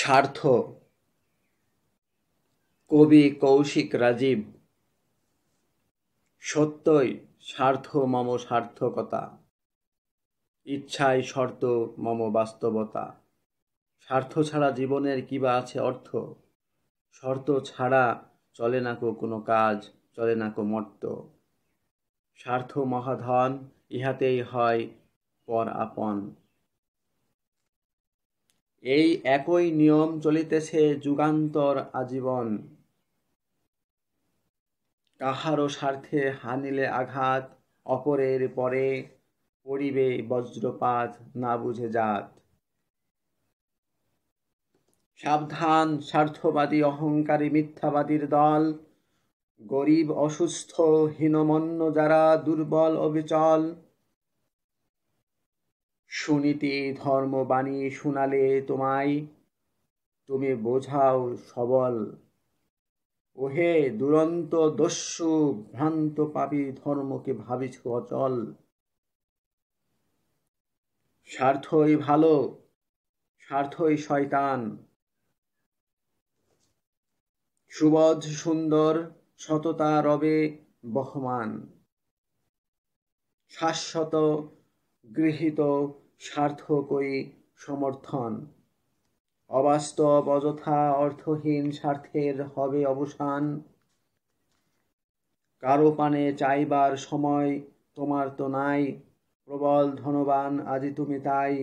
স্বার্থ কবি কৌশিক রাজীব সত্যই স্বার্থ মম সার্থকতা ইচ্ছাই শর্ত মম বাস্তবতা স্বার্থ ছাড়া জীবনের কিবা আছে অর্থ শর্ত ছাড়া চলে না কো কোনো কাজ চলে না কো মর্ত স্বার্থ মহাধন ইহাতেই হয় পর আপন এই একই নিয়ম চলিতেছে যুগান্তর আজীবন কাহারও স্বার্থে হানিলে আঘাত অপরের পরে পড়িবে বজ্রপাত না বুঝে যাত সাবধান স্বার্থবাদী অহংকারী মিথ্যাবাদীর দল গরিব অসুস্থ হীনমন্য যারা দুর্বল অবিচল সুনীতি ধর্মবাণী শুনালে তোমায় তুমি বোঝাও সবল ওহে দুরন্ত দস্যু ভ্রান্ত পাপী ধর্মকে ভাবিছ অচল স্বার্থই ভালো স্বার্থই শয়তান সুবধ সুন্দর সততা রবে বহমান শাশ্বত গৃহীত সার্থকই সমর্থন অবাস্তব অযথা অর্থহীন স্বার্থের হবে অবসান কারো পানে চাইবার সময় তোমার তো নাই প্রবল ধনবান আজি তুমি তাই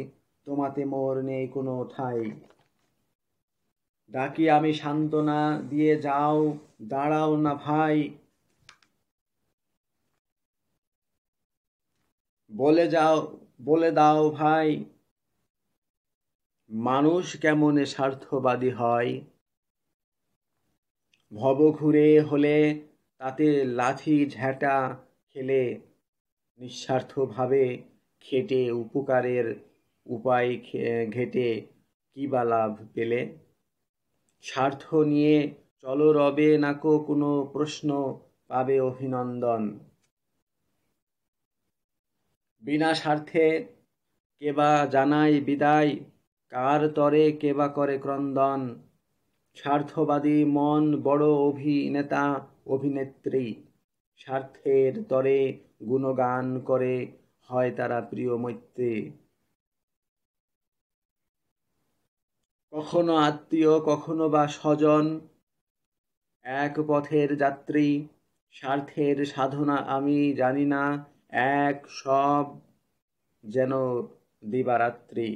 তোমাতে মোর নেই কোনো ঠাই ডাকি আমি সান্ত্বনা দিয়ে যাও দাঁড়াও না ভাই বলে যাও বলে দাও ভাই মানুষ কেমন স্বার্থবাদী হয় ভব ঘুরে হলে তাতে লাঠি ঝ্যাটা খেলে নিঃস্বার্থভাবে খেটে উপকারের উপায় ঘেটে কী বা লাভ পেলে স্বার্থ নিয়ে চলো রবে নাকো কোনো প্রশ্ন পাবে অভিনন্দন বিনা স্বার্থে কেবা জানাই বিদায় কার তরে কেবা করে ক্রন্দন স্বার্থবাদী মন বড় অভিনেতা অভিনেত্রী স্বার্থের তরে গুণগান করে হয় তারা প্রিয় মৈত্রী কখনো আত্মীয় কখনো বা স্বজন এক পথের যাত্রী স্বার্থের সাধনা আমি জানি না এক সব যেন দিবারাত্রি